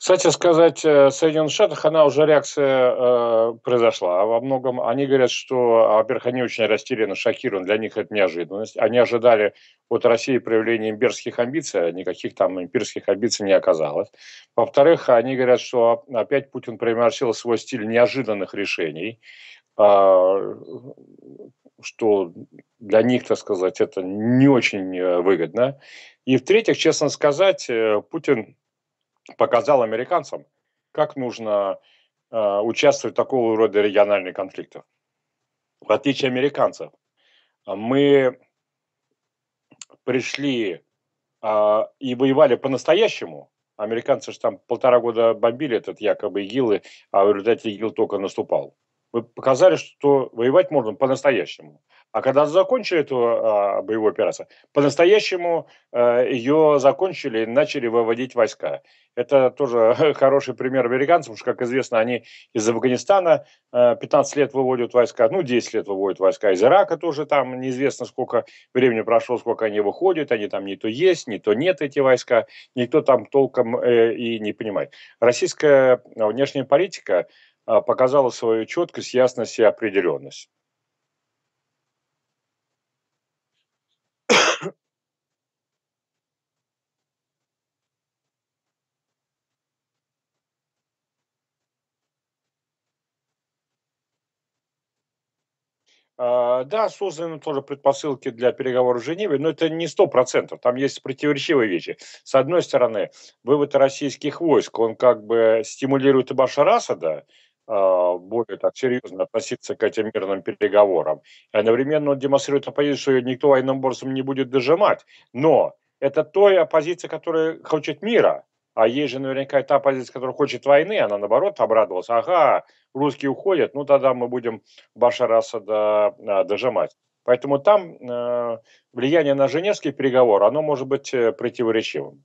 Кстати сказать, э, в Соединенных Штатах она уже реакция э, произошла. Во многом они говорят, что, во-первых, они очень растеряны, шокированы, для них это неожиданность. Они ожидали от России проявления имперских амбиций, а никаких там имперских амбиций не оказалось. Во-вторых, они говорят, что опять Путин примерсил свой стиль неожиданных решений, э, что для них, так сказать, это не очень э, выгодно. И в-третьих, честно сказать, э, Путин показал американцам, как нужно э, участвовать в такого рода региональных конфликтов. В отличие американцев, мы пришли э, и воевали по-настоящему. Американцы же там полтора года бомбили этот якобы ИГИЛ а в результате ИГИЛ только наступал. Мы показали, что воевать можно по-настоящему. А когда закончили эту а, боевую операцию, по-настоящему а, э, ее закончили и начали выводить войска. Это тоже хороший пример американцам, потому что, как известно, они из Афганистана э, а, 15 лет выводят войска, ну, 10 лет выводят войска из Ирака тоже там, неизвестно сколько времени прошло, сколько они выходят, они там не то есть, не то нет эти войска, никто там толком э, и не понимает. Российская внешняя политика а, показала свою четкость, ясность и определенность. А, да, созданы тоже предпосылки для переговоров в Женеве, но это не сто процентов. Там есть противоречивые вещи. С одной стороны, вывод российских войск, он как бы стимулирует и Башар Асада, а, более так серьезно относиться к этим мирным переговорам. И одновременно он демонстрирует оппозицию, что никто военным борцем не будет дожимать. Но это той оппозиция, которая хочет мира. А есть же наверняка та позиция, которая хочет войны, она наоборот обрадовалась. Ага, русские уходят, ну тогда мы будем Башара Асада а, дожимать. Поэтому там э, влияние на Женевский переговор, оно может быть э, противоречивым.